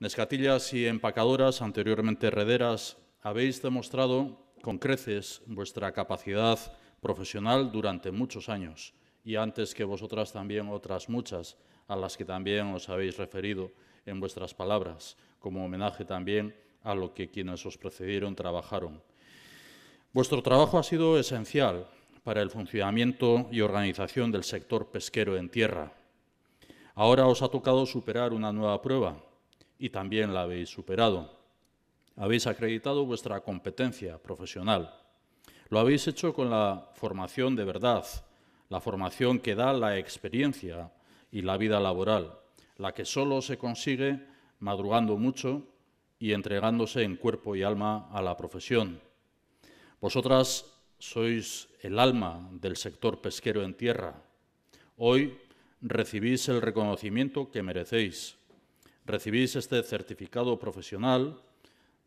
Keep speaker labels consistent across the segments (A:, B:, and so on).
A: Nescatillas y empacadoras, anteriormente herederas, habéis demostrado con creces vuestra capacidad profesional durante muchos años y antes que vosotras también otras muchas a las que también os habéis referido en vuestras palabras, como homenaje también a lo que quienes os precedieron trabajaron. Vuestro trabajo ha sido esencial para el funcionamiento y organización del sector pesquero en tierra. Ahora os ha tocado superar una nueva prueba, y también la habéis superado. Habéis acreditado vuestra competencia profesional. Lo habéis hecho con la formación de verdad, la formación que da la experiencia y la vida laboral, la que solo se consigue madrugando mucho y entregándose en cuerpo y alma a la profesión. Vosotras sois el alma del sector pesquero en tierra. Hoy recibís el reconocimiento que merecéis recibís este certificado profesional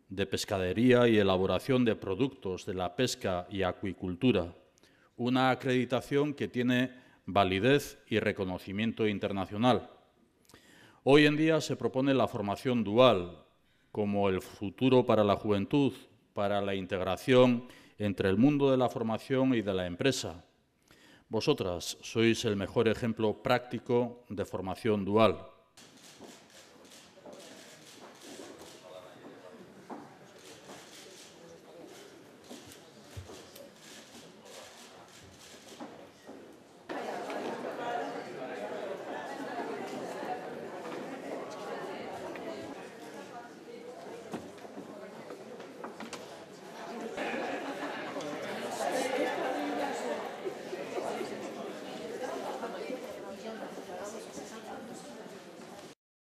A: de pescadería y elaboración de productos de la pesca y acuicultura, una acreditación que tiene validez y reconocimiento internacional. Hoy en día se propone la formación dual como el futuro para la juventud, para la integración entre el mundo de la formación y de la empresa. Vosotras sois el mejor ejemplo práctico de formación dual.